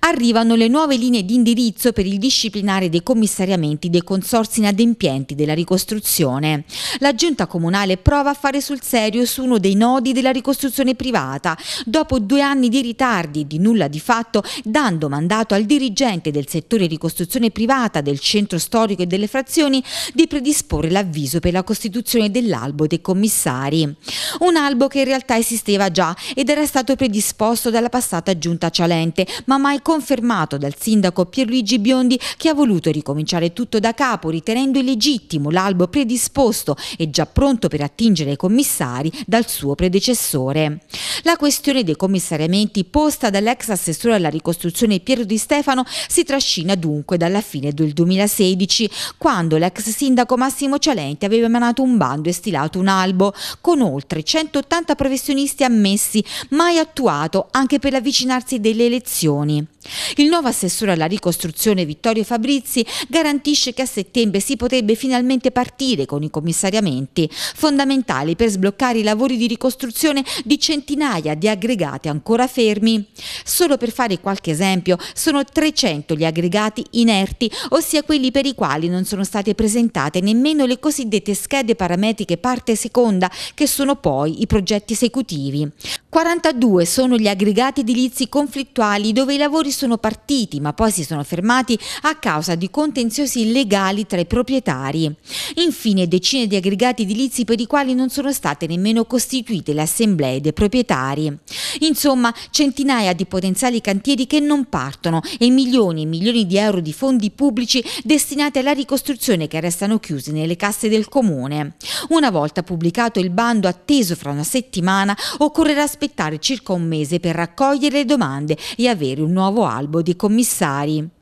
Arrivano le nuove linee di indirizzo per il disciplinare dei commissariamenti dei consorsi inadempienti della ricostruzione. La giunta comunale prova a fare sul serio su uno dei nodi della ricostruzione privata, dopo due anni di ritardi e di nulla di fatto, dando mandato al dirigente del settore ricostruzione privata del centro storico e delle frazioni di predisporre l'avviso per la costituzione dell'albo dei commissari. Un albo che in realtà esisteva già ed era stato predisposto dalla passata giunta Cialente, ma mai confermato dal sindaco Pierluigi Biondi che ha voluto ricominciare tutto da capo ritenendo illegittimo l'albo predisposto e già pronto per attingere ai commissari dal suo predecessore. La questione dei commissariamenti posta dall'ex assessore alla ricostruzione Piero Di Stefano si trascina dunque dalla fine del 2016 quando l'ex sindaco Massimo Cialenti aveva emanato un bando e stilato un albo con oltre 180 professionisti ammessi mai attuato anche per l'avvicinarsi delle elezioni. Il nuovo assessore alla ricostruzione Vittorio Fabrizi garantisce che a settembre si potrebbe finalmente partire con i commissariamenti, fondamentali per sbloccare i lavori di ricostruzione di centinaia di aggregati ancora fermi. Solo per fare qualche esempio, sono 300 gli aggregati inerti, ossia quelli per i quali non sono state presentate nemmeno le cosiddette schede parametriche parte seconda, che sono poi i progetti esecutivi. 42 sono gli aggregati edilizi conflittuali dove i lavori sono partiti ma poi si sono fermati a causa di contenziosi illegali tra i proprietari. Infine decine di aggregati edilizi per i quali non sono state nemmeno costituite le assemblee dei proprietari. Insomma centinaia di potenziali cantieri che non partono e milioni e milioni di euro di fondi pubblici destinati alla ricostruzione che restano chiusi nelle casse del comune. Una volta pubblicato il bando atteso fra una settimana occorrerà aspettare circa un mese per raccogliere le domande e avere un nuovo albo di commissari.